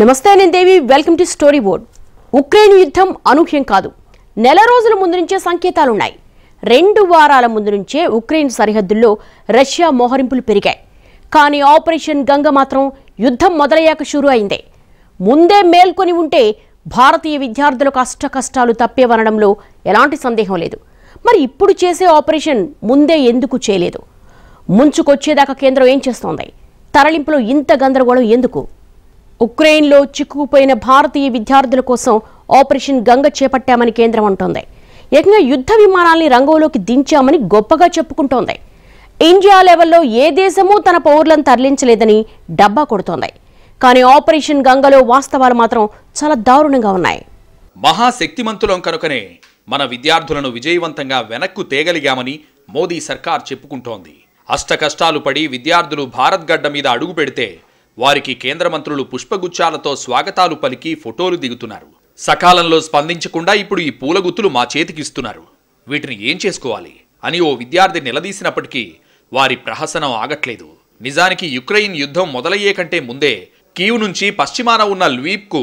నమస్తే నేను Devi welcome to story board Ukraine యుద్ధం అనూహ్యం కాదు నెల రోజుల ముందు నుంచే సంకేతాలున్నాయి రెండు వారాల ముందు నుంచే ఉక్రెయిన్ సరిహద్దుల్లో రష్యా మోహరింపులు పెరిగాయి కానీ ఆపరేషన్ గంగ మాత్రం యుద్ధం మొదలయ్యాక షురూ అయిందే ముందే మేల్కొని ఉంటే భారతీయ విద్యార్థులకు కష్ట కష్టాలు తప్పేవనడంలో ఎలాంటి సందేహం లేదు మరి ఇప్పుడు చేసే ఆపరేషన్ ముందే ఎందుకు చేయలేదు ముంచుకొచ్చేదాకా కేంద్రం ఏం చేస్తోంది తరలింపులో ఇంత గందరగోళం ఎందుకు ఉక్రెయిన్లో చిక్కుకుపోయిన భారతీయ విద్యార్థుల కోసం ఆపరేషన్ గంగ చేపట్టామని కేంద్రం అంటోంది ఏకంగా యుద్ధ విమానాల్ని రంగంలోకి దించామని గొప్పగా చెప్పుకుంటోంది ఇండియా లెవెల్లో ఏ దేశమూ తన పౌరులను తరలించలేదని డబ్బా కొడుతోంది కానీ ఆపరేషన్ గంగలో వాస్తవాలు మాత్రం చాలా దారుణంగా ఉన్నాయి మహాశక్తిమంతులం కనుకనే మన విద్యార్థులను విజయవంతంగా వెనక్కు తేగలిగామని మోదీ సర్కార్ చెప్పుకుంటోంది అష్ట కష్టాలు పడి విద్యార్థులు భారత్ గడ్డ మీద అడుగు పెడితే వారికి కేంద్ర మంత్రులు పుష్పగుచ్చాలతో స్వాగతాలు పలికి ఫోటోలు దిగుతున్నారు సకాలంలో స్పందించకుండా ఇప్పుడు ఈ పూలగుత్తులు మా చేతికిస్తున్నారు వీటిని ఏం చేసుకోవాలి అని ఓ విద్యార్థి నిలదీసినప్పటికీ వారి ప్రహసనం ఆగట్లేదు నిజానికి యుక్రెయిన్ యుద్ధం మొదలయ్యే కంటే ముందే కీవ్ నుంచి పశ్చిమాన ఉన్న కు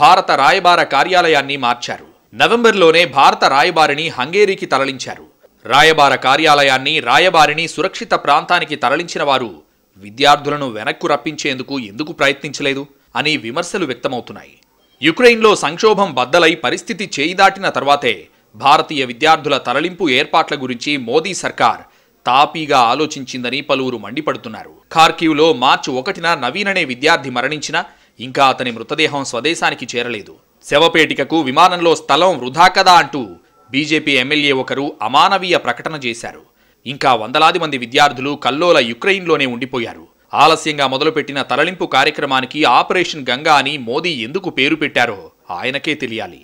భారత రాయబార కార్యాలయాన్ని మార్చారు నవంబర్లోనే భారత రాయబారిని హంగేరీకి తరలించారు రాయబార కార్యాలయాన్ని రాయబారిని సురక్షిత ప్రాంతానికి తరలించిన వారు విద్యార్థులను వెనక్కు రప్పించేందుకు ఎందుకు ప్రయత్నించలేదు అని విమర్శలు వ్యక్తమవుతున్నాయి యుక్రెయిన్లో సంక్షోభం బద్దలై పరిస్థితి చేయి దాటిన తర్వాతే భారతీయ విద్యార్థుల తరలింపు ఏర్పాట్ల గురించి మోదీ సర్కార్ తాపీగా ఆలోచించిందని పలువురు మండిపడుతున్నారు ఖార్కీవ్లో మార్చి ఒకటిన నవీననే విద్యార్థి మరణించినా ఇంకా అతని మృతదేహం స్వదేశానికి చేరలేదు శవపేటికకు విమానంలో స్థలం వృధా కదా అంటూ బీజేపీ ఎమ్మెల్యే ఒకరు అమానవీయ ప్రకటన చేశారు ఇంకా వందలాది మంది విద్యార్థులు కల్లోల యుక్రెయిన్లోనే ఉండిపోయారు ఆలస్యంగా మొదలుపెట్టిన తరలింపు కార్యక్రమానికి ఆపరేషన్ గంగా అని మోదీ ఎందుకు పేరు పెట్టారో ఆయనకే తెలియాలి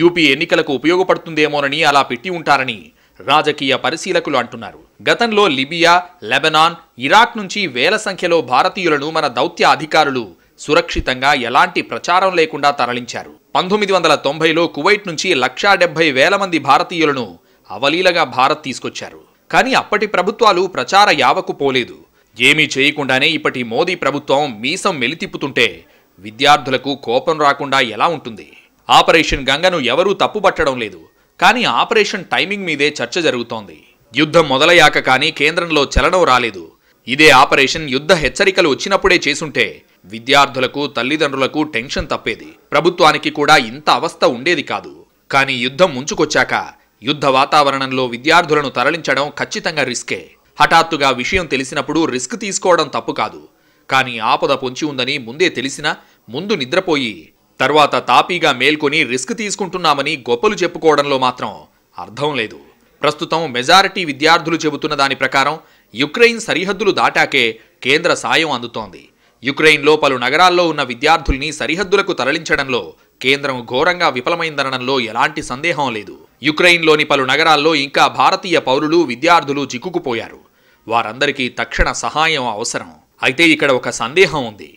యూపీ ఎన్నికలకు ఉపయోగపడుతుందేమోనని అలా పెట్టి ఉంటారని రాజకీయ పరిశీలకులు అంటున్నారు గతంలో లిబియా లెబనాన్ ఇరాక్ నుంచి వేల సంఖ్యలో భారతీయులను మన దౌత్య అధికారులు సురక్షితంగా ఎలాంటి ప్రచారం లేకుండా తరలించారు పంతొమ్మిది వందల తొంభైలో కువైట్ నుంచి లక్షా డెబ్బై వేల మంది భారతీయులను అవలీలగా భారత్ తీసుకొచ్చారు కానీ అప్పటి ప్రభుత్వాలు ప్రచార యావకు పోలేదు ఏమీ చేయకుండానే ఇప్పటి మోదీ ప్రభుత్వం మీసం మెలితిప్పుతుంటే విద్యార్థులకు కోపం రాకుండా ఎలా ఉంటుంది ఆపరేషన్ గంగను ఎవరూ తప్పుపట్టడం లేదు కానీ ఆపరేషన్ టైమింగ్ మీదే చర్చ జరుగుతోంది యుద్ధం మొదలయ్యాక కానీ కేంద్రంలో చలనం రాలేదు ఇదే ఆపరేషన్ యుద్ధ హెచ్చరికలు వచ్చినప్పుడే చేసుంటే విద్యార్థులకు తల్లిదండ్రులకు టెన్షన్ తప్పేది ప్రభుత్వానికి కూడా ఇంత అవస్థ ఉండేది కాదు కానీ యుద్ధం ముంచుకొచ్చాక యుద్ధ వాతావరణంలో విద్యార్థులను తరలించడం ఖచ్చితంగా రిస్కే హఠాత్తుగా విషయం తెలిసినప్పుడు రిస్క్ తీసుకోవడం తప్పు కాదు కానీ ఆపద పొంచి ఉందని ముందే తెలిసిన ముందు నిద్రపోయి తర్వాత తాపీగా మేల్కొని రిస్క్ తీసుకుంటున్నామని గొప్పలు చెప్పుకోవడంలో మాత్రం అర్థం లేదు ప్రస్తుతం మెజారిటీ విద్యార్థులు చెబుతున్న దాని ప్రకారం యుక్రెయిన్ సరిహద్దులు దాటాకే కేంద్ర సాయం అందుతోంది యుక్రెయిన్లో పలు నగరాల్లో ఉన్న విద్యార్థుల్ని సరిహద్దులకు తరలించడంలో కేంద్రం ఘోరంగా విఫలమైందనడంలో ఎలాంటి సందేహం లేదు యుక్రెయిన్లోని పలు నగరాల్లో ఇంకా భారతీయ పౌరులు విద్యార్థులు చిక్కుకుపోయారు వారందరికీ తక్షణ సహాయం అవసరం అయితే ఇక్కడ ఒక సందేహం ఉంది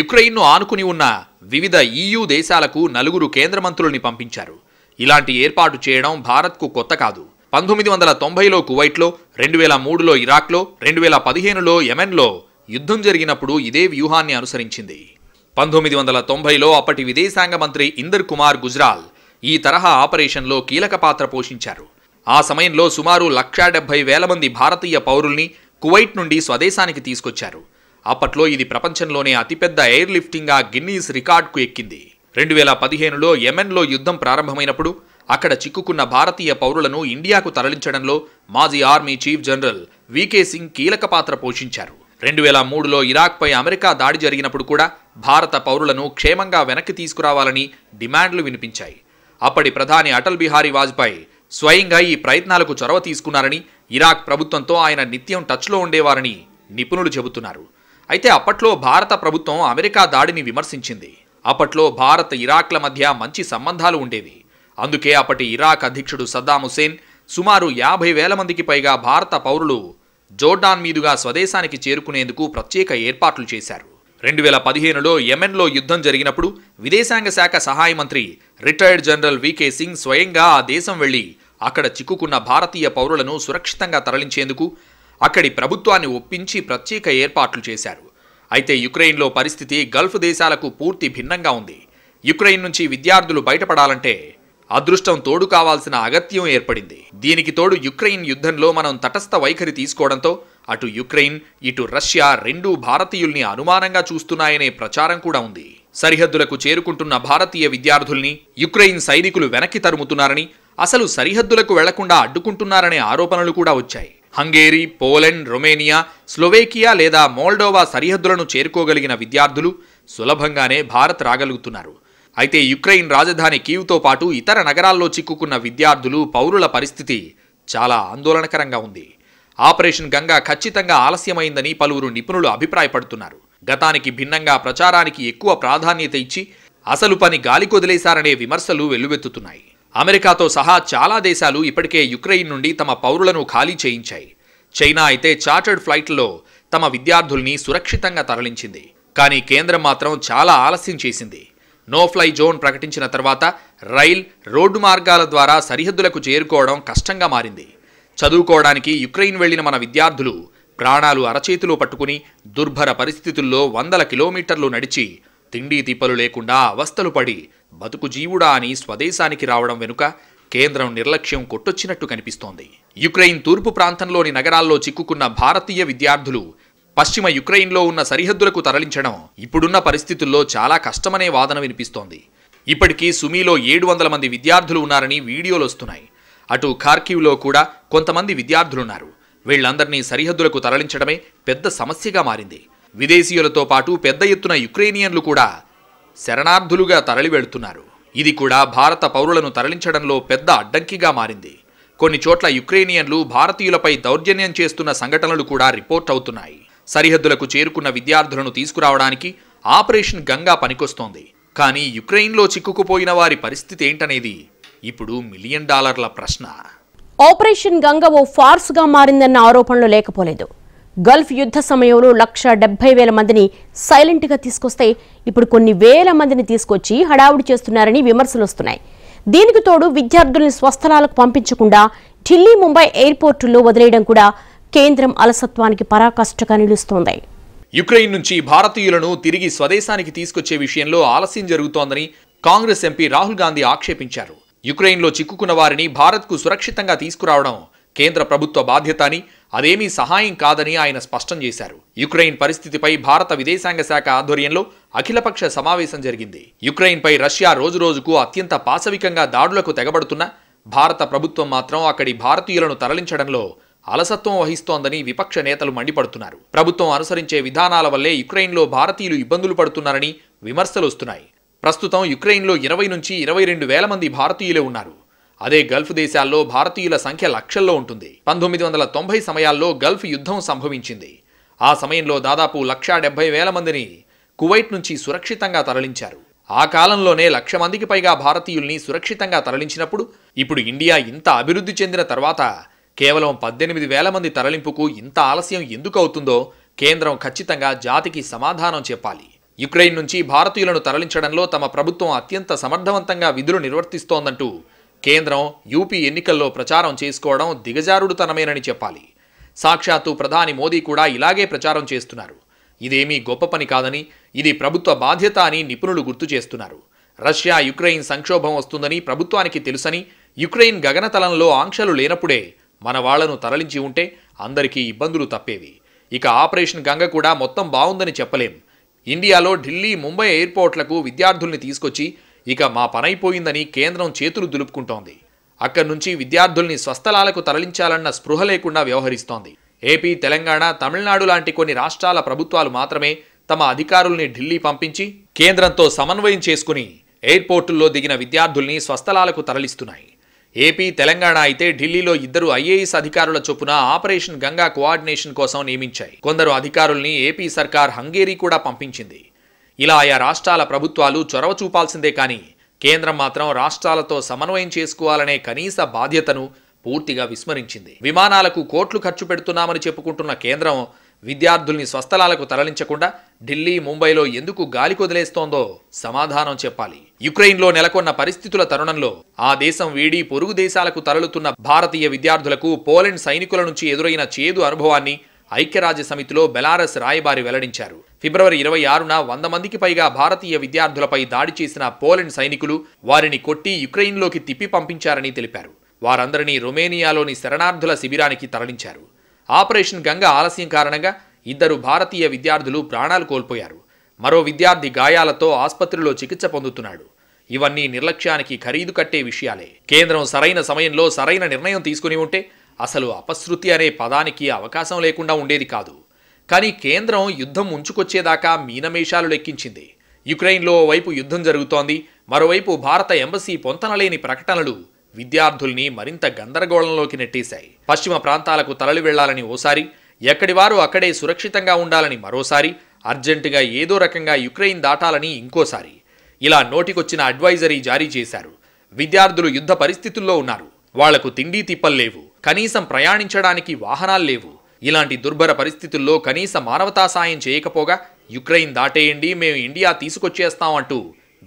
యుక్రెయిన్ను ఆనుకుని ఉన్న వివిధ ఈయూ e దేశాలకు నలుగురు కేంద్ర మంత్రుల్ని పంపించారు ఇలాంటి ఏర్పాటు చేయడం భారత్కు కొత్త కాదు పంతొమ్మిది వందల తొంభైలో కువైట్లో రెండు వేల మూడులో ఇరాక్లో రెండు వేల పదిహేనులో యెమెన్లో యుద్ధం జరిగినప్పుడు ఇదే వ్యూహాన్ని అనుసరించింది పంతొమ్మిది వందల తొంభైలో అప్పటి విదేశాంగ మంత్రి ఇందర్ కుమార్ గుజ్రాల్ ఈ తరహా ఆపరేషన్లో కీలక పాత్ర పోషించారు ఆ సమయంలో సుమారు లక్షా డెబ్బై వేల మంది భారతీయ పౌరుల్ని కువైట్ నుండి స్వదేశానికి తీసుకొచ్చారు అప్పట్లో ఇది ప్రపంచంలోనే అతిపెద్ద ఎయిర్ లిఫ్టింగ్గా గిన్నీస్ రికార్డ్కు ఎక్కింది రెండు వేల పదిహేనులో యెమెన్లో యుద్ధం ప్రారంభమైనప్పుడు అక్కడ చిక్కుకున్న భారతీయ పౌరులను ఇండియాకు తరలించడంలో మాజీ army chief general V K Singh కీలక పాత్ర పోషించారు రెండు వేల మూడులో ఇరాక్పై అమెరికా దాడి జరిగినప్పుడు కూడా భారత పౌరులను క్షేమంగా వెనక్కి తీసుకురావాలని డిమాండ్లు వినిపించాయి అప్పటి ప్రధాని అటల్ బిహారీ వాజ్పేయి స్వయంగా ఈ ప్రయత్నాలకు చొరవ తీసుకున్నారని ఇరాక్ ప్రభుత్వంతో ఆయన నిత్యం టచ్లో ఉండేవారని నిపుణులు చెబుతున్నారు అయితే అప్పట్లో భారత ప్రభుత్వం అమెరికా దాడిని విమర్శించింది అప్పట్లో భారత్ ఇరాక్ల మధ్య మంచి సంబంధాలు ఉండేవి అందుకే అప్పటి ఇరాక్ అధ్యక్షుడు సద్దాం హుసేన్ సుమారు యాభై వేల మందికి పైగా భారత పౌరులు జోర్డాన్ మీదుగా స్వదేశానికి చేరుకునేందుకు ప్రత్యేక ఏర్పాట్లు చేశారు రెండు వేల పదిహేనులో యెమెన్లో యుద్ధం జరిగినప్పుడు విదేశాంగ శాఖ సహాయ మంత్రి రిటైర్డ్ జనరల్ వికే సింగ్ స్వయంగా ఆ దేశం వెళ్లి అక్కడ చిక్కుకున్న భారతీయ పౌరులను సురక్షితంగా తరలించేందుకు అక్కడి ప్రభుత్వాన్ని ఒప్పించి ప్రత్యేక ఏర్పాట్లు చేశారు అయితే యుక్రెయిన్లో పరిస్థితి గల్ఫ్ దేశాలకు పూర్తి భిన్నంగా ఉంది యుక్రెయిన్ నుంచి విద్యార్థులు బయటపడాలంటే అదృష్టం తోడు కావాల్సిన అగత్యం ఏర్పడింది దీనికి తోడు యుక్రెయిన్ యుద్ధంలో మనం తటస్థ వైఖరి తీసుకోవడంతో అటు యుక్రెయిన్ ఇటు రష్యా రెండూ భారతీయుల్ని అనుమానంగా చూస్తున్నాయనే ప్రచారం కూడా ఉంది సరిహద్దులకు చేరుకుంటున్న భారతీయ విద్యార్థుల్ని యుక్రెయిన్ సైనికులు వెనక్కి తరుముతున్నారని అసలు సరిహద్దులకు వెళ్లకుండా అడ్డుకుంటున్నారనే ఆరోపణలు కూడా వచ్చాయి హంగేరీ పోలెండ్ రొమేనియా స్లోవేకియా లేదా మోల్డోవా సరిహద్దులను చేరుకోగలిగిన విద్యార్థులు సులభంగానే భారత్ రాగలుగుతున్నారు అయితే యుక్రెయిన్ రాజధాని కీవ్తో పాటు ఇతర నగరాల్లో చిక్కుకున్న విద్యార్థులు పౌరుల పరిస్థితి చాలా ఆందోళనకరంగా ఉంది ఆపరేషన్ గంగా ఖచ్చితంగా ఆలస్యమైందని పలువురు నిపుణులు అభిప్రాయపడుతున్నారు గతానికి భిన్నంగా ప్రచారానికి ఎక్కువ ప్రాధాన్యత ఇచ్చి అసలు పని గాలికొదిలేశారనే విమర్శలు వెల్లువెత్తుతున్నాయి అమెరికాతో సహా చాలా దేశాలు ఇప్పటికే యుక్రెయిన్ నుండి తమ పౌరులను ఖాళీ చేయించాయి చైనా అయితే చార్టర్డ్ ఫ్లైట్లో తమ విద్యార్థుల్ని సురక్షితంగా తరలించింది కానీ కేంద్రం మాత్రం చాలా ఆలస్యం చేసింది నో ఫ్లై జోన్ ప్రకటించిన తర్వాత రైల్ రోడ్డు మార్గాల ద్వారా సరిహద్దులకు చేరుకోవడం కష్టంగా మారింది చదువుకోవడానికి యుక్రెయిన్ వెళ్లిన మన విద్యార్థులు ప్రాణాలు అరచేతిలో పట్టుకుని దుర్భర పరిస్థితుల్లో వందల కిలోమీటర్లు నడిచి తిండి తిప్పలు లేకుండా అవస్థలు పడి బతుకు జీవుడా అని స్వదేశానికి రావడం వెనుక కేంద్రం నిర్లక్ష్యం కొట్టొచ్చినట్టు కనిపిస్తోంది యుక్రెయిన్ తూర్పు ప్రాంతంలోని నగరాల్లో చిక్కుకున్న భారతీయ విద్యార్థులు పశ్చిమ యుక్రెయిన్లో ఉన్న సరిహద్దులకు తరలించడం ఇప్పుడున్న పరిస్థితుల్లో చాలా కష్టమనే వాదన వినిపిస్తోంది ఇప్పటికీ సుమీలో ఏడు వందల మంది విద్యార్థులు ఉన్నారని వీడియోలు వస్తున్నాయి అటు ఖార్కివ్లో కూడా కొంతమంది విద్యార్థులున్నారు వీళ్లందరినీ సరిహద్దులకు తరలించడమే పెద్ద సమస్యగా మారింది విదేశీయులతో పాటు పెద్ద ఎత్తున యుక్రేనియన్లు కూడా శరణార్థులుగా తరలి వెళుతున్నారు ఇది కూడా భారత పౌరులను తరలించడంలో పెద్ద అడ్డంకిగా మారింది కొన్ని చోట్ల యుక్రేనియన్లు భారతీయులపై దౌర్జన్యం చేస్తున్న సంఘటనలు కూడా రిపోర్ట్ అవుతున్నాయి సరిహద్దులకు చేరుకున్న విద్యార్థులను తీసుకురావడానికి ఆపరేషన్ గంగా పనికొస్తోంది కానీ యుక్రెయిన్లో చిక్కుకుపోయిన వారి పరిస్థితి ఏంటనేది ఇప్పుడు మిలియన్ డాలర్ల ప్రశ్న ఆపరేషన్ గంగ ఓ ఫార్స్గా మారిందన్న ఆరోపణలు లేకపోలేదు గల్ఫ్ యుద్ధ సమయంలో లక్ష డెబ్బై వేల మందిని సైలెంట్గా తీసుకొస్తే ఇప్పుడు కొన్ని వేల మందిని తీసుకొచ్చి హడావుడి చేస్తున్నారని విమర్శలు వస్తున్నాయి దీనికి తోడు విద్యార్థుల్ని స్వస్థలాలకు పంపించకుండా ఢిల్లీ ముంబై ఎయిర్పోర్టుల్లో వదిలేయడం కూడా కేంద్రం అలసత్వానికి పరాకాష్ఠగా నిలుస్తోంది యుక్రెయిన్ నుంచి భారతీయులను తిరిగి స్వదేశానికి తీసుకొచ్చే విషయంలో ఆలస్యం జరుగుతోందని కాంగ్రెస్ ఎంపీ రాహుల్ గాంధీ ఆక్షేపించారు యుక్రెయిన్లో చిక్కుకున్న వారిని భారత్కు సురక్షితంగా తీసుకురావడం కేంద్ర ప్రభుత్వ బాధ్యత అని అదేమీ సహాయం కాదని ఆయన స్పష్టం చేశారు యుక్రెయిన్ పరిస్థితిపై భారత విదేశాంగ శాఖ ఆధ్వర్యంలో అఖిలపక్ష సమావేశం జరిగింది యుక్రెయిన్పై రష్యా రోజురోజుకు అత్యంత పాశవికంగా దాడులకు తెగబడుతున్న భారత ప్రభుత్వం మాత్రం అక్కడి భారతీయులను తరలించడంలో అలసత్వం వహిస్తోందని విపక్ష నేతలు మండిపడుతున్నారు ప్రభుత్వం అనుసరించే విధానాల వల్లే యుక్రెయిన్లో భారతీయులు ఇబ్బందులు పడుతున్నారని విమర్శలు వస్తున్నాయి ప్రస్తుతం యుక్రెయిన్లో ఇరవై నుంచి ఇరవై రెండు వేల మంది భారతీయులే ఉన్నారు అదే గల్ఫ్ దేశాల్లో భారతీయుల సంఖ్య లక్షల్లో ఉంటుంది పంతొమ్మిది వందల తొంభై సమయాల్లో గల్ఫ్ యుద్ధం సంభవించింది ఆ సమయంలో దాదాపు లక్షా డెబ్బై వేల మందిని కువైట్ నుంచి సురక్షితంగా తరలించారు ఆ కాలంలోనే లక్ష మందికి పైగా భారతీయుల్ని సురక్షితంగా తరలించినప్పుడు ఇప్పుడు ఇండియా ఇంత అభివృద్ధి చెందిన తర్వాత కేవలం పద్దెనిమిది వేల మంది తరలింపుకు ఇంత ఆలస్యం ఎందుకు అవుతుందో కేంద్రం ఖచ్చితంగా జాతికి సమాధానం చెప్పాలి యుక్రెయిన్ నుంచి భారతీయులను తరలించడంలో తమ ప్రభుత్వం అత్యంత సమర్థవంతంగా విధులు నిర్వర్తిస్తోందంటూ కేంద్రం యూపీ ఎన్నికల్లో ప్రచారం చేసుకోవడం దిగజారుడుతనమేనని చెప్పాలి సాక్షాత్తు ప్రధాని మోదీ కూడా ఇలాగే ప్రచారం చేస్తున్నారు ఇదేమీ గొప్ప పని కాదని ఇది ప్రభుత్వ బాధ్యత అని నిపుణులు గుర్తు చేస్తున్నారు రష్యా యుక్రెయిన్ సంక్షోభం వస్తుందని ప్రభుత్వానికి తెలుసని యుక్రెయిన్ గగనతలంలో ఆంక్షలు లేనప్పుడే మన వాళ్లను తరలించి ఉంటే అందరికీ ఇబ్బందులు తప్పేవి ఇక ఆపరేషన్ గంగ కూడా మొత్తం బాగుందని చెప్పలేం ఇండియాలో ఢిల్లీ ముంబై ఎయిర్పోర్ట్లకు విద్యార్థుల్ని తీసుకొచ్చి ఇక మా పనైపోయిందని కేంద్రం చేతులు దులుపుకుంటోంది అక్కడి నుంచి విద్యార్థుల్ని స్వస్థలాలకు తరలించాలన్న స్పృహ లేకుండా వ్యవహరిస్తోంది ఏపీ తెలంగాణ తమిళనాడు లాంటి కొన్ని రాష్ట్రాల ప్రభుత్వాలు మాత్రమే తమ అధికారుల్ని ఢిల్లీ పంపించి కేంద్రంతో సమన్వయం చేసుకుని ఎయిర్పోర్టుల్లో దిగిన విద్యార్థుల్ని స్వస్థలాలకు తరలిస్తున్నాయి ఏపీ తెలంగాణ అయితే ఢిల్లీలో ఇద్దరు ఐఏఎస్ అధికారుల చొప్పున ఆపరేషన్ గంగా కోఆర్డినేషన్ కోసం నియమించాయి కొందరు అధికారుల్ని ఏపీ సర్కార్ హంగేరీ కూడా పంపించింది ఇలా ఆయా రాష్ట్రాల ప్రభుత్వాలు చొరవ చూపాల్సిందే కానీ కేంద్రం మాత్రం రాష్ట్రాలతో సమన్వయం చేసుకోవాలనే కనీస బాధ్యతను పూర్తిగా విస్మరించింది విమానాలకు కోట్లు ఖర్చు పెడుతున్నామని చెప్పుకుంటున్న కేంద్రం విద్యార్థుల్ని స్వస్థలాలకు తరలించకుండా ఢిల్లీ ముంబైలో ఎందుకు గాలి కొదిలేస్తోందో సమాధానం చెప్పాలి యుక్రెయిన్లో నెలకొన్న పరిస్థితుల తరుణంలో ఆ దేశం వీడి పొరుగు దేశాలకు తరలుతున్న భారతీయ విద్యార్థులకు పోలెండ్ సైనికుల నుంచి ఎదురైన చేదు అనుభవాన్ని ఐక్యరాజ్య సమితిలో బెలారస్ రాయబారి వెల్లడించారు ఫిబ్రవరి ఇరవై ఆరున వంద మందికి పైగా భారతీయ విద్యార్థులపై దాడి చేసిన పోలెండ్ సైనికులు వారిని కొట్టి యుక్రెయిన్లోకి తిప్పి పంపించారని తెలిపారు వారందరినీ రొమేనియాలోని శరణార్థుల శిబిరానికి తరలించారు ఆపరేషన్ గంగా ఆలస్యం కారణంగా ఇద్దరు భారతీయ విద్యార్థులు ప్రాణాలు కోల్పోయారు మరో విద్యార్థి గాయాలతో ఆసుపత్రిలో చికిత్స పొందుతున్నాడు ఇవన్నీ నిర్లక్ష్యానికి ఖరీదు కట్టే విషయాలే కేంద్రం సరైన సమయంలో సరైన నిర్ణయం తీసుకుని ఉంటే అసలు అపశృతి అనే పదానికి అవకాశం లేకుండా ఉండేది కాదు కానీ కేంద్రం యుద్ధం ఉంచుకొచ్చేదాకా మీనమేషాలు లెక్కించింది యుక్రెయిన్లో వైపు యుద్ధం జరుగుతోంది మరోవైపు భారత ఎంబసీ పొంతనలేని ప్రకటనలు విద్యార్థుల్ని మరింత గందరగోళంలోకి నెట్టేశాయి పశ్చిమ ప్రాంతాలకు తరలి వెళ్లాలని ఓసారి ఎక్కడి వారు అక్కడే సురక్షితంగా ఉండాలని మరోసారి అర్జెంటుగా ఏదో రకంగా యుక్రెయిన్ దాటాలని ఇంకోసారి ఇలా నోటికొచ్చిన అడ్వైజరీ జారీ చేశారు విద్యార్థులు యుద్ధ పరిస్థితుల్లో ఉన్నారు వాళ్లకు తిండి తిప్పల్లేవు కనీసం ప్రయాణించడానికి వాహనాలు లేవు ఇలాంటి దుర్భర పరిస్థితుల్లో కనీస మానవతా సాయం చేయకపోగా యుక్రెయిన్ దాటేయండి మేము ఇండియా తీసుకొచ్చేస్తామంటూ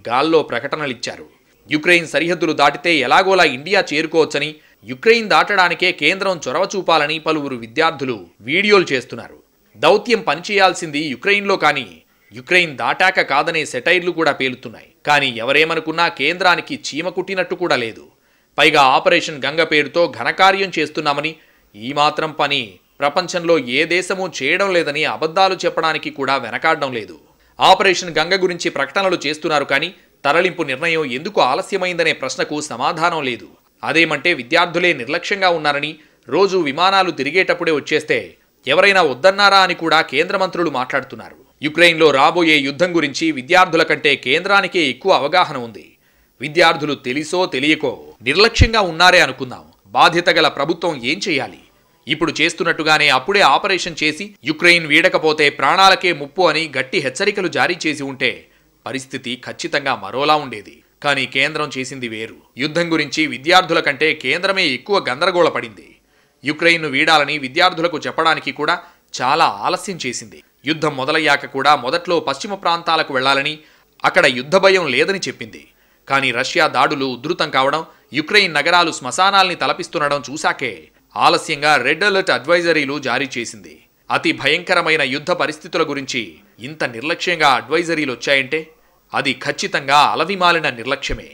గాల్లో ప్రకటనలిచ్చారు యుక్రెయిన్ సరిహద్దులు దాటితే ఎలాగోలా ఇండియా చేరుకోవచ్చని యుక్రెయిన్ దాటడానికే కేంద్రం చొరవ చూపాలని పలువురు విద్యార్థులు వీడియోలు చేస్తున్నారు దౌత్యం పనిచేయాల్సింది యుక్రెయిన్లో కానీ యుక్రెయిన్ దాటాక కాదనే సెటైర్లు కూడా పేలుతున్నాయి కానీ ఎవరేమనుకున్నా కేంద్రానికి చీమ కుట్టినట్టు కూడా లేదు పైగా ఆపరేషన్ గంగ పేరుతో ఘనకార్యం చేస్తున్నామని ఈ మాత్రం పని ప్రపంచంలో ఏ దేశమూ చేయడం లేదని అబద్ధాలు చెప్పడానికి కూడా వెనకాడడం లేదు ఆపరేషన్ గంగ గురించి ప్రకటనలు చేస్తున్నారు కానీ తరలింపు నిర్ణయం ఎందుకు ఆలస్యమైందనే ప్రశ్నకు సమాధానం లేదు అదేమంటే విద్యార్థులే నిర్లక్ష్యంగా ఉన్నారని రోజు విమానాలు తిరిగేటప్పుడే వచ్చేస్తే ఎవరైనా వద్దన్నారా అని కూడా కేంద్ర మంత్రులు మాట్లాడుతున్నారు యుక్రెయిన్లో రాబోయే యుద్ధం గురించి విద్యార్థుల కంటే కేంద్రానికే ఎక్కువ అవగాహన ఉంది విద్యార్థులు తెలిసో తెలియకో నిర్లక్ష్యంగా ఉన్నారే అనుకుందాం బాధ్యత గల ప్రభుత్వం ఏం చేయాలి ఇప్పుడు చేస్తున్నట్టుగానే అప్పుడే ఆపరేషన్ చేసి యుక్రెయిన్ వీడకపోతే ప్రాణాలకే ముప్పు అని గట్టి హెచ్చరికలు జారీ చేసి ఉంటే పరిస్థితి ఖచ్చితంగా మరోలా ఉండేది కానీ కేంద్రం చేసింది వేరు యుద్ధం గురించి విద్యార్థుల కంటే కేంద్రమే ఎక్కువ గందరగోళ పడింది యుక్రెయిన్ను వీడాలని విద్యార్థులకు చెప్పడానికి కూడా చాలా ఆలస్యం చేసింది యుద్ధం మొదలయ్యాక కూడా మొదట్లో పశ్చిమ ప్రాంతాలకు వెళ్లాలని అక్కడ యుద్ధ భయం లేదని చెప్పింది కానీ రష్యా దాడులు ఉధృతం కావడం యుక్రెయిన్ నగరాలు శ్మశానాల్ని తలపిస్తుండడం చూశాకే ఆలస్యంగా రెడ్ అలర్ట్ అడ్వైజరీలు జారీ చేసింది అతి భయంకరమైన యుద్ధ పరిస్థితుల గురించి ఇంత నిర్లక్ష్యంగా అడ్వైజరీలు వచ్చాయంటే అది ఖచ్చితంగా అలవిమాలిన నిర్లక్ష్యమే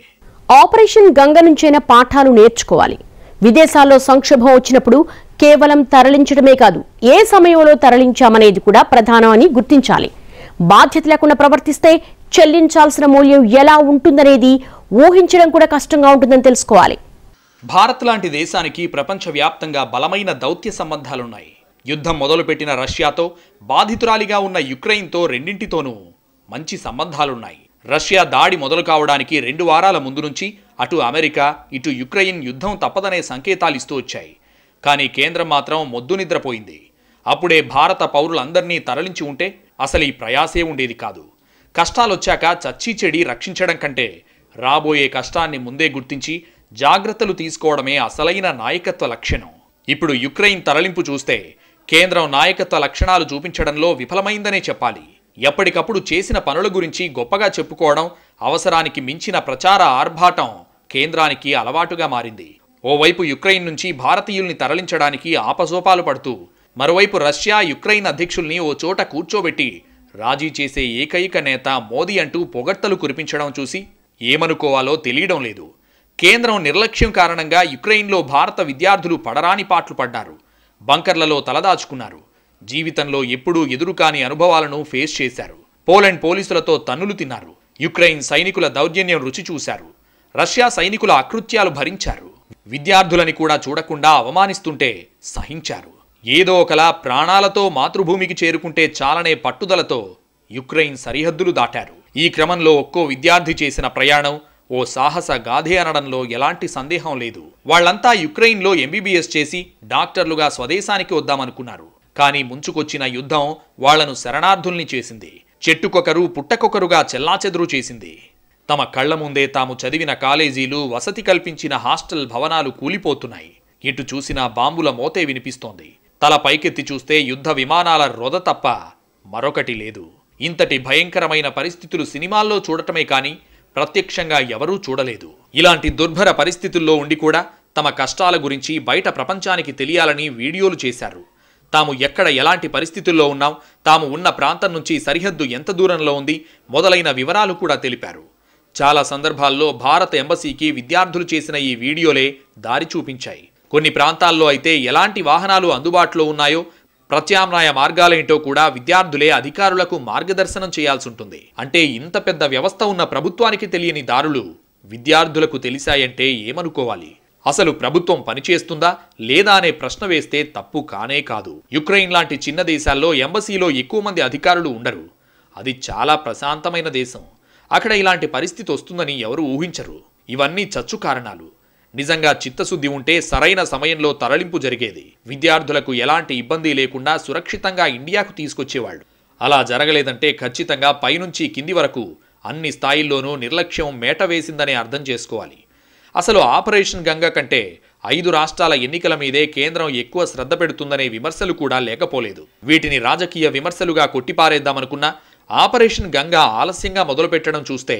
ఆపరేషన్ గంగ నుంచైనా పాఠాలు నేర్చుకోవాలి విదేశాల్లో సంక్షోభం వచ్చినప్పుడు కేవలం తరలించడమే కాదు ఏ సమయంలో తరలించామనేది కూడా ప్రధానం అని గుర్తించాలి బాధ్యత లేకుండా ప్రవర్తిస్తే చెల్లించాల్సిన మూల్యం ఎలా ఉంటుందనేది ఊహించడం కూడా కష్టంగా ఉంటుందని తెలుసుకోవాలి భారత్ లాంటి దేశానికి ప్రపంచవ్యాప్తంగా బలమైన దౌత్య సంబంధాలున్నాయి యుద్ధం మొదలుపెట్టిన రష్యాతో బాధితురాలిగా ఉన్న యుక్రెయిన్తో రెండింటితోనూ మంచి సంబంధాలున్నాయి రష్యా దాడి మొదలు కావడానికి రెండు వారాల ముందు నుంచి అటు అమెరికా ఇటు యుక్రెయిన్ యుద్ధం తప్పదనే సంకేతాలు ఇస్తూ వచ్చాయి కానీ కేంద్రం మాత్రం మొద్దు నిద్రపోయింది అప్పుడే భారత పౌరులందరినీ తరలించి ఉంటే అసలు ఈ ప్రయాసే ఉండేది కాదు కష్టాలొచ్చాక చచ్చి చెడి రక్షించడం కంటే రాబోయే కష్టాన్ని ముందే గుర్తించి జాగ్రత్తలు తీసుకోవడమే అసలైన నాయకత్వ లక్షణం ఇప్పుడు యుక్రెయిన్ తరలింపు చూస్తే కేంద్రం నాయకత్వ లక్షణాలు చూపించడంలో విఫలమైందనే చెప్పాలి ఎప్పటికప్పుడు చేసిన పనుల గురించి గొప్పగా చెప్పుకోవడం అవసరానికి మించిన ప్రచార ఆర్భాటం కేంద్రానికి అలవాటుగా మారింది ఓవైపు యుక్రెయిన్ నుంచి భారతీయుల్ని తరలించడానికి ఆపసోపాలు పడుతూ మరోవైపు రష్యా యుక్రెయిన్ అధ్యక్షుల్ని ఓ చోట కూర్చోబెట్టి రాజీ చేసే ఏకైక నేత మోదీ అంటూ పొగడ్తలు కురిపించడం చూసి ఏమనుకోవాలో తెలియడం లేదు కేంద్రం నిర్లక్ష్యం కారణంగా యుక్రెయిన్లో భారత విద్యార్థులు పడరాని పాట్లు పడ్డారు బంకర్లలో తలదాచుకున్నారు జీవితంలో ఎప్పుడూ ఎదురుకాని అనుభవాలను ఫేస్ చేశారు పోలాండ్ పోలీసులతో తన్నులు తిన్నారు యుక్రెయిన్ సైనికుల దౌర్జన్యం రుచి చూశారు రష్యా సైనికుల అకృత్యాలు భరించారు విద్యార్థులని కూడా చూడకుండా అవమానిస్తుంటే సహించారు ఏదో ఒకలా ప్రాణాలతో మాతృభూమికి చేరుకుంటే చాలనే పట్టుదలతో యుక్రెయిన్ సరిహద్దులు దాటారు ఈ క్రమంలో ఒక్కో విద్యార్థి చేసిన ప్రయాణం ఓ సాహస గాథే అనడంలో ఎలాంటి సందేహం లేదు వాళ్లంతా యుక్రెయిన్లో ఎంబీబీఎస్ చేసి డాక్టర్లుగా స్వదేశానికి వద్దామనుకున్నారు కానీ ముంచుకొచ్చిన యుద్ధం వాళ్లను శరణార్థుల్ని చేసింది చెట్టుకొకరు పుట్టకొకరుగా చెల్లాచెదురు చేసింది తమ కళ్ల ముందే తాము చదివిన కాలేజీలు వసతి కల్పించిన హాస్టల్ భవనాలు కూలిపోతున్నాయి ఇటు చూసినా బాంబుల మోతే వినిపిస్తోంది తల పైకెత్తి చూస్తే యుద్ధ విమానాల రొద తప్ప మరొకటి లేదు ఇంతటి భయంకరమైన పరిస్థితులు సినిమాల్లో చూడటమే కాని ప్రత్యక్షంగా ఎవరూ చూడలేదు ఇలాంటి దుర్భర పరిస్థితుల్లో ఉండి కూడా తమ కష్టాల గురించి బయట ప్రపంచానికి తెలియాలని వీడియోలు చేశారు తాము ఎక్కడ ఎలాంటి పరిస్థితుల్లో ఉన్నాం తాము ఉన్న ప్రాంతం నుంచి సరిహద్దు ఎంత దూరంలో ఉంది మొదలైన వివరాలు కూడా తెలిపారు చాలా సందర్భాల్లో భారత ఎంబసీకి విద్యార్థులు చేసిన ఈ వీడియోలే దారి చూపించాయి కొన్ని ప్రాంతాల్లో అయితే ఎలాంటి వాహనాలు అందుబాటులో ఉన్నాయో ప్రత్యామ్నాయ మార్గాలేంటో కూడా విద్యార్థులే అధికారులకు మార్గదర్శనం చేయాల్సి ఉంటుంది అంటే ఇంత పెద్ద వ్యవస్థ ఉన్న ప్రభుత్వానికి తెలియని దారులు విద్యార్థులకు తెలిసాయంటే ఏమనుకోవాలి అసలు ప్రభుత్వం పనిచేస్తుందా లేదా అనే ప్రశ్న వేస్తే తప్పు కానే కాదు యుక్రెయిన్ లాంటి చిన్న దేశాల్లో ఎంబసీలో ఎక్కువ మంది అధికారులు ఉండరు అది చాలా ప్రశాంతమైన దేశం అక్కడ ఇలాంటి పరిస్థితి వస్తుందని ఎవరు ఊహించరు ఇవన్నీ చచ్చు కారణాలు నిజంగా చిత్తశుద్ధి ఉంటే సరైన సమయంలో తరలింపు జరిగేది విద్యార్థులకు ఎలాంటి ఇబ్బంది లేకుండా సురక్షితంగా ఇండియాకు తీసుకొచ్చేవాళ్ళు అలా జరగలేదంటే ఖచ్చితంగా పైనుంచి కింది వరకు అన్ని స్థాయిల్లోనూ నిర్లక్ష్యం మేట వేసిందని అర్థం చేసుకోవాలి అసలు ఆపరేషన్ గంగ కంటే ఐదు రాష్ట్రాల ఎన్నికల మీదే కేంద్రం ఎక్కువ శ్రద్ధ పెడుతుందనే విమర్శలు కూడా లేకపోలేదు వీటిని రాజకీయ విమర్శలుగా కొట్టిపారేద్దామనుకున్న ఆపరేషన్ గంగ ఆలస్యంగా మొదలుపెట్టడం చూస్తే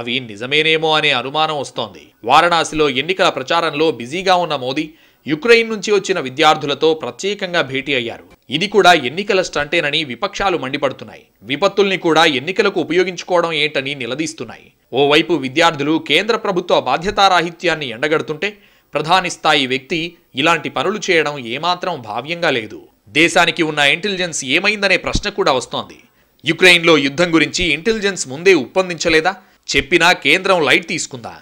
అవి నిజమేనేమో అనే అనుమానం వస్తోంది వారణాసిలో ఎన్నికల ప్రచారంలో బిజీగా ఉన్న మోదీ యుక్రెయిన్ నుంచి వచ్చిన విద్యార్థులతో ప్రత్యేకంగా భేటీ అయ్యారు ఇది కూడా ఎన్నికల స్టంటేనని విపక్షాలు మండిపడుతున్నాయి విపత్తుల్ని కూడా ఎన్నికలకు ఉపయోగించుకోవడం ఏంటని నిలదీస్తున్నాయి ఓవైపు విద్యార్థులు కేంద్ర ప్రభుత్వ బాధ్యతారాహిత్యాన్ని ఎండగడుతుంటే ప్రధాని స్థాయి వ్యక్తి ఇలాంటి పనులు చేయడం ఏమాత్రం భావ్యంగా లేదు దేశానికి ఉన్న ఇంటెలిజెన్స్ ఏమైందనే ప్రశ్న కూడా వస్తోంది యుక్రెయిన్లో యుద్ధం గురించి ఇంటెలిజెన్స్ ముందే ఉప్పొందించలేదా చెప్పినా కేంద్రం లైట్ తీసుకుందా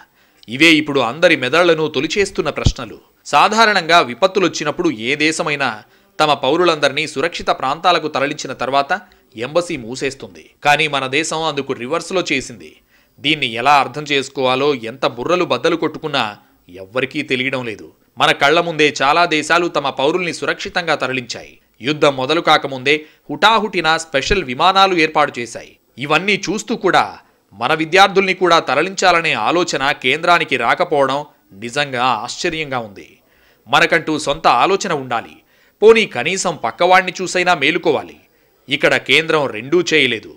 ఇవే ఇప్పుడు అందరి మెదళ్లను తొలిచేస్తున్న ప్రశ్నలు సాధారణంగా విపత్తులొచ్చినప్పుడు ఏ దేశమైనా తమ పౌరులందరినీ సురక్షిత ప్రాంతాలకు తరలించిన తర్వాత ఎంబసీ మూసేస్తుంది కానీ మన దేశం అందుకు రివర్స్లో చేసింది దీన్ని ఎలా అర్థం చేసుకోవాలో ఎంత బుర్రలు బద్దలు కొట్టుకున్నా ఎవ్వరికీ తెలియడం లేదు మన కళ్ల ముందే చాలా దేశాలు తమ పౌరుల్ని సురక్షితంగా తరలించాయి యుద్ధం మొదలు కాకముందే హుటాహుటిన స్పెషల్ విమానాలు ఏర్పాటు చేశాయి ఇవన్నీ చూస్తూ కూడా మన విద్యార్థుల్ని కూడా తరలించాలనే ఆలోచన కేంద్రానికి రాకపోవడం నిజంగా ఆశ్చర్యంగా ఉంది మనకంటూ సొంత ఆలోచన ఉండాలి పోనీ కనీసం పక్కవాణ్ణి చూసైనా మేలుకోవాలి ఇక్కడ కేంద్రం రెండూ చేయలేదు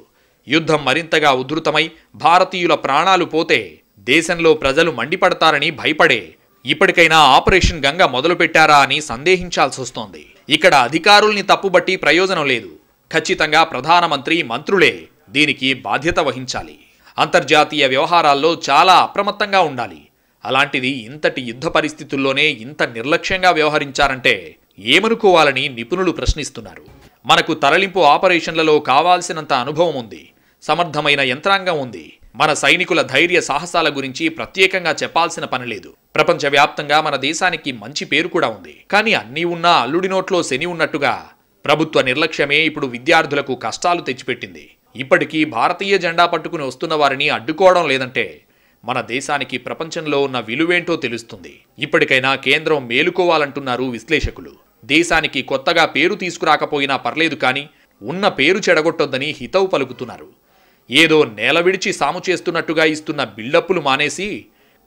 యుద్ధం మరింతగా ఉధృతమై భారతీయుల ప్రాణాలు పోతే దేశంలో ప్రజలు మండిపడతారని భయపడే ఇప్పటికైనా ఆపరేషన్ గంగ మొదలుపెట్టారా అని సందేహించాల్సొస్తోంది ఇక్కడ అధికారుల్ని తప్పుబట్టి ప్రయోజనం లేదు ఖచ్చితంగా ప్రధానమంత్రి మంత్రులే దీనికి బాధ్యత వహించాలి అంతర్జాతీయ వ్యవహారాల్లో చాలా అప్రమత్తంగా ఉండాలి అలాంటిది ఇంతటి యుద్ధ పరిస్థితుల్లోనే ఇంత నిర్లక్ష్యంగా వ్యవహరించారంటే ఏమనుకోవాలని నిపుణులు ప్రశ్నిస్తున్నారు మనకు తరలింపు ఆపరేషన్లలో కావాల్సినంత అనుభవం ఉంది సమర్థమైన యంత్రాంగం ఉంది మన సైనికుల ధైర్య సాహసాల గురించి ప్రత్యేకంగా చెప్పాల్సిన పని లేదు ప్రపంచవ్యాప్తంగా మన దేశానికి మంచి పేరు కూడా ఉంది కానీ అన్నీ ఉన్నా అల్లుడి నోట్లో శని ఉన్నట్టుగా ప్రభుత్వ నిర్లక్ష్యమే ఇప్పుడు విద్యార్థులకు కష్టాలు తెచ్చిపెట్టింది ఇప్పటికీ భారతీయ జెండా పట్టుకుని వస్తున్న వారిని అడ్డుకోవడం లేదంటే మన దేశానికి ప్రపంచంలో ఉన్న విలువేంటో తెలుస్తుంది ఇప్పటికైనా కేంద్రం మేలుకోవాలంటున్నారు విశ్లేషకులు దేశానికి కొత్తగా పేరు తీసుకురాకపోయినా పర్లేదు కానీ ఉన్న పేరు చెడగొట్టొద్దని హితవు పలుకుతున్నారు ఏదో నేల విడిచి సాము చేస్తున్నట్టుగా ఇస్తున్న బిల్డప్పులు మానేసి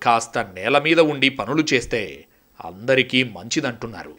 కాస్త నేల మీద ఉండి పనులు చేస్తే అందరికీ మంచిదంటున్నారు